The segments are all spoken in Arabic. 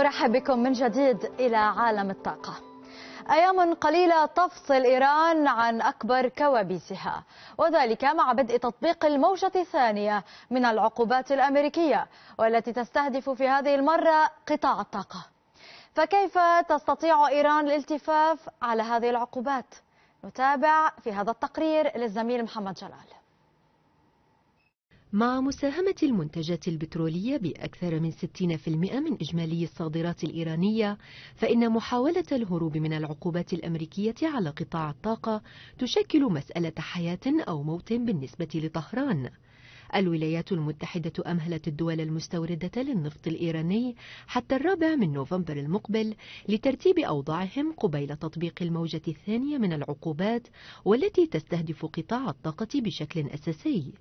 أرحب بكم من جديد إلى عالم الطاقة أيام قليلة تفصل إيران عن أكبر كوابيسها وذلك مع بدء تطبيق الموجة الثانية من العقوبات الأمريكية والتي تستهدف في هذه المرة قطاع الطاقة فكيف تستطيع إيران الالتفاف على هذه العقوبات؟ نتابع في هذا التقرير للزميل محمد جلال مع مساهمة المنتجات البترولية بأكثر من 60% من إجمالي الصادرات الإيرانية فإن محاولة الهروب من العقوبات الأمريكية على قطاع الطاقة تشكل مسألة حياة أو موت بالنسبة لطهران الولايات المتحدة أمهلت الدول المستوردة للنفط الإيراني حتى الرابع من نوفمبر المقبل لترتيب أوضاعهم قبيل تطبيق الموجة الثانية من العقوبات والتي تستهدف قطاع الطاقة بشكل أساسي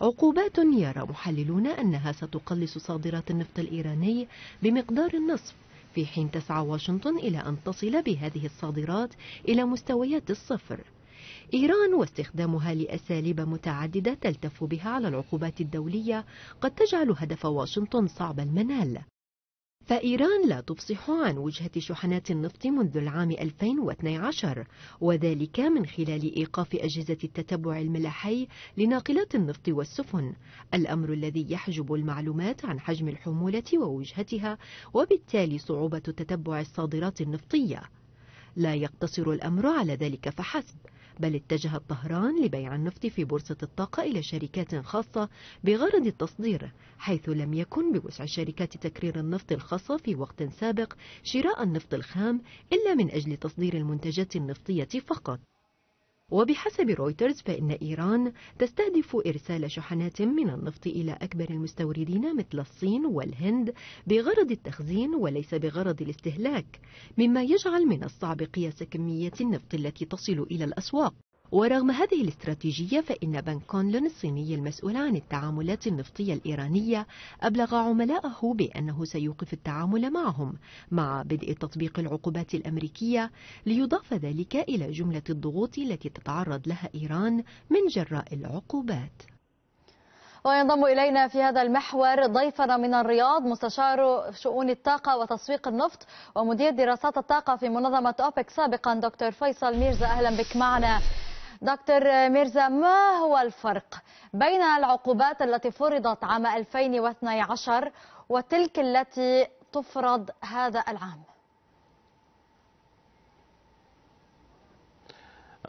عقوبات يرى محللون أنها ستقلص صادرات النفط الإيراني بمقدار النصف في حين تسعى واشنطن إلى أن تصل بهذه الصادرات إلى مستويات الصفر إيران واستخدامها لأساليب متعددة تلتف بها على العقوبات الدولية قد تجعل هدف واشنطن صعب المنال فإيران لا تفصح عن وجهة شحنات النفط منذ العام 2012 وذلك من خلال إيقاف أجهزة التتبع الملاحي لناقلات النفط والسفن الأمر الذي يحجب المعلومات عن حجم الحمولة ووجهتها وبالتالي صعوبة تتبع الصادرات النفطية لا يقتصر الأمر على ذلك فحسب بل اتجهت طهران لبيع النفط في بورصة الطاقة إلى شركات خاصة بغرض التصدير حيث لم يكن بوسع شركات تكرير النفط الخاصة في وقت سابق شراء النفط الخام إلا من أجل تصدير المنتجات النفطية فقط وبحسب رويترز فإن إيران تستهدف إرسال شحنات من النفط إلى أكبر المستوردين مثل الصين والهند بغرض التخزين وليس بغرض الاستهلاك مما يجعل من الصعب قياس كمية النفط التي تصل إلى الأسواق ورغم هذه الاستراتيجية فإن بنك كونلون الصيني المسؤول عن التعاملات النفطية الإيرانية أبلغ عملائه بأنه سيوقف التعامل معهم مع بدء تطبيق العقوبات الأمريكية ليضاف ذلك إلى جملة الضغوط التي تتعرض لها إيران من جراء العقوبات وينضم إلينا في هذا المحور ضيفنا من الرياض مستشار شؤون الطاقة وتسويق النفط ومدير دراسات الطاقة في منظمة أوبك سابقا دكتور فيصل ميرزا أهلا بك معنا دكتور ميرزا ما هو الفرق بين العقوبات التي فرضت عام 2012 وتلك التي تفرض هذا العام؟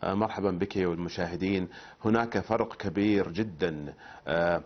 آه، مرحبا بك والمشاهدين هناك فرق كبير جدا آه،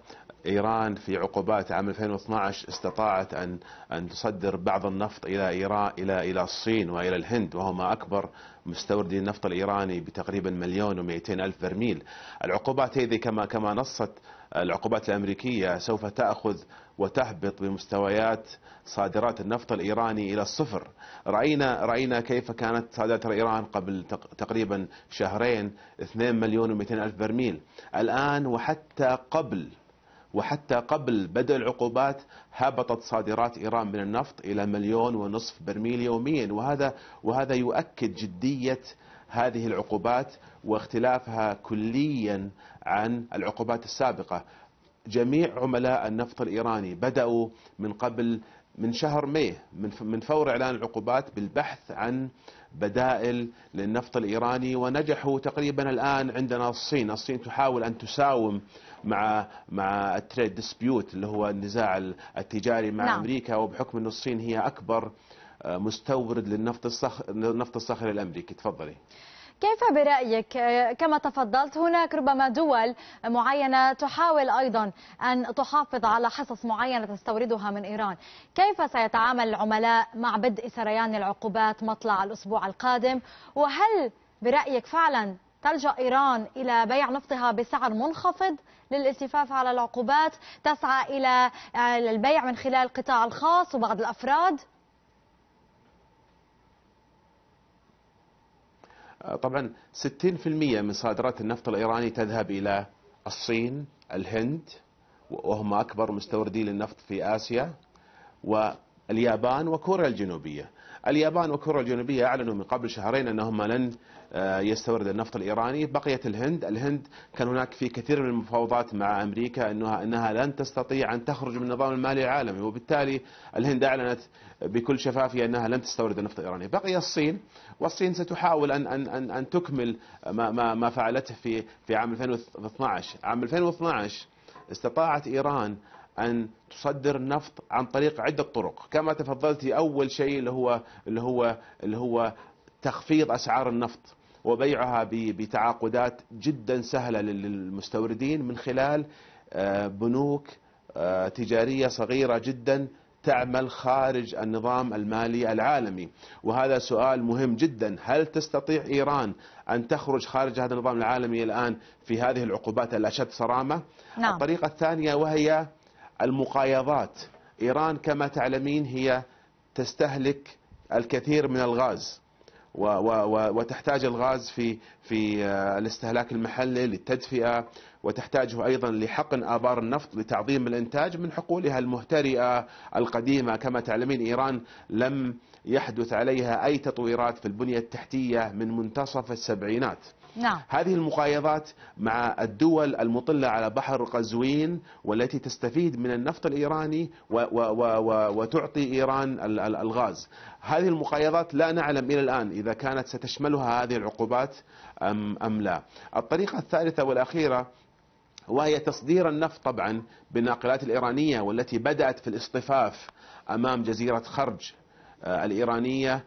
ايران في عقوبات عام 2012 استطاعت ان ان تصدر بعض النفط الى ايران الى الى الصين والى الهند وهما اكبر مستوردي النفط الايراني بتقريبا مليون و الف برميل. العقوبات هذه كما كما نصت العقوبات الامريكيه سوف تاخذ وتهبط بمستويات صادرات النفط الايراني الى الصفر. راينا راينا كيف كانت صادرات ايران قبل تقريبا شهرين 2 مليون و الف برميل. الان وحتى قبل وحتى قبل بدء العقوبات هبطت صادرات إيران من النفط إلى مليون ونصف برميل يوميا وهذا وهذا يؤكد جدية هذه العقوبات واختلافها كليا عن العقوبات السابقة جميع عملاء النفط الإيراني بدأوا من قبل من شهر مايو من من فور اعلان العقوبات بالبحث عن بدائل للنفط الايراني ونجحوا تقريبا الان عندنا الصين، الصين تحاول ان تساوم مع مع التريد ديسبيوت اللي هو النزاع التجاري مع نعم. امريكا وبحكم ان الصين هي اكبر آه، مستورد للنفط الصخر النفط الصخري الامريكي، تفضلي. كيف برأيك آه، كما تفضلت هناك ربما دول معينة تحاول أيضا أن تحافظ على حصص معينة تستوردها من إيران كيف سيتعامل العملاء مع بدء سريان العقوبات مطلع الأسبوع القادم وهل برأيك فعلا تلجأ إيران إلى بيع نفطها بسعر منخفض للالتفاف على العقوبات تسعى إلى آه، البيع من خلال القطاع الخاص وبعض الأفراد طبعا 60% من صادرات النفط الإيراني تذهب إلى الصين الهند وهم أكبر مستوردين للنفط في آسيا واليابان وكوريا الجنوبية اليابان وكوريا الجنوبية أعلنوا من قبل شهرين أنهم لن آه، يستورد النفط الإيراني بقيت الهند الهند كان هناك في كثير من المفاوضات مع أمريكا أنها, أنها لن تستطيع أن تخرج من النظام المالي العالمي وبالتالي الهند أعلنت بكل شفافية أنها لن تستورد النفط الإيراني بقي الصين والصين ستحاول أن, أن, أن, أن تكمل ما, ما, ما فعلته في, في عام 2012 عام 2012 استطاعت إيران أن تصدر النفط عن طريق عدة طرق كما تفضلت أول شيء اللي هو اللي هو اللي هو تخفيض أسعار النفط وبيعها بتعاقدات جدا سهلة للمستوردين من خلال آه، بنوك آه، تجارية صغيرة جدا تعمل خارج النظام المالي العالمي وهذا سؤال مهم جدا هل تستطيع إيران أن تخرج خارج هذا النظام العالمي الآن في هذه العقوبات الأشد صرامة نعم. الطريقة الثانية وهي المقايضات إيران كما تعلمين هي تستهلك الكثير من الغاز وتحتاج الغاز في في آه، الاستهلاك المحلي للتدفئة وتحتاجه أيضا لحقن آبار النفط لتعظيم الإنتاج من حقولها المهترئة القديمة كما تعلمين إيران لم يحدث عليها أي تطويرات في البنية التحتية من منتصف السبعينات نعم. هذه المقايضات مع الدول المطلة على بحر قزوين والتي تستفيد من النفط الإيراني و و و وتعطي إيران الغاز هذه المقايضات لا نعلم إلى الآن إذا كانت ستشملها هذه العقوبات أم, أم لا الطريقة الثالثة والأخيرة وهي تصدير النفط طبعا بالناقلات الإيرانية والتي بدأت في الاصطفاف أمام جزيرة خرج آه، الإيرانية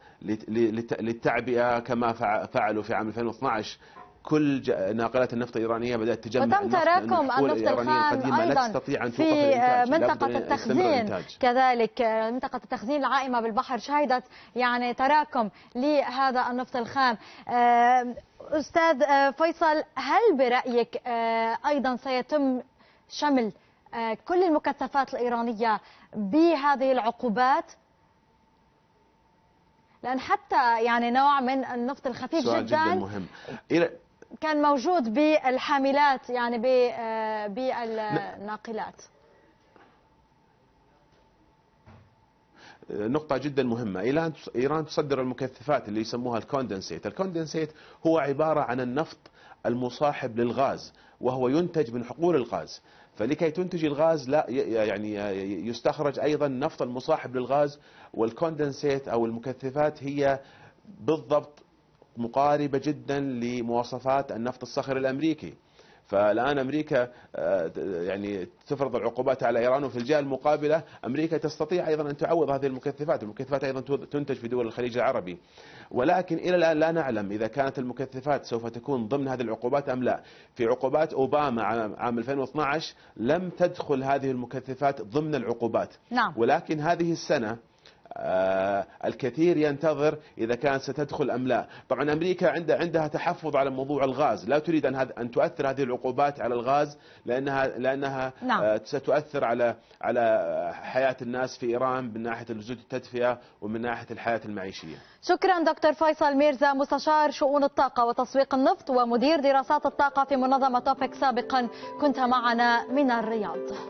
للتعبئة كما فعلوا في عام 2012 كل ناقلات النفط الإيرانية بدأت تجمع وتم تراكم النفط الخام أيضا في آه، منطقة التخزين كذلك آه، منطقة التخزين العائمة بالبحر شهدت يعني تراكم لهذا النفط الخام آه، أستاذ فيصل هل برأيك أيضا سيتم شمل كل المكثفات الإيرانية بهذه العقوبات لأن حتى يعني نوع من النفط الخفيف سؤال جدا, جداً مهم. كان موجود بالحاملات يعني آه، بالناقلات نقطة جدا مهمة إيران تصدر المكثفات اللي يسموها الكوندنسيت الكوندنسيت هو عبارة عن النفط المصاحب للغاز وهو ينتج من حقول الغاز فلكي تنتج الغاز لا يعني يستخرج أيضا نفط المصاحب للغاز والكوندنسيت أو المكثفات هي بالضبط مقاربة جدا لمواصفات النفط الصخري الأمريكي فالآن أمريكا آه، يعني تفرض العقوبات على إيران وفي الجهة المقابلة أمريكا تستطيع أيضا أن تعوض هذه المكثفات المكثفات أيضا تنتج في دول الخليج العربي ولكن إلى الآن لا نعلم إذا كانت المكثفات سوف تكون ضمن هذه العقوبات أم لا في عقوبات أوباما عام 2012 لم تدخل هذه المكثفات ضمن العقوبات نعم. ولكن هذه السنة آه، الكثير ينتظر إذا كانت ستدخل أم لا طبعا أمريكا عندها تحفظ على موضوع الغاز لا تريد أن ان تؤثر هذه العقوبات على الغاز لأنها, لأنها نعم. آه، ستؤثر على على حياة الناس في إيران من ناحية الجهد التدفئة ومن ناحية الحياة المعيشية شكرا دكتور فيصل ميرزا مستشار شؤون الطاقة وتسويق النفط ومدير دراسات الطاقة في منظمة توبك سابقا كنت معنا من الرياض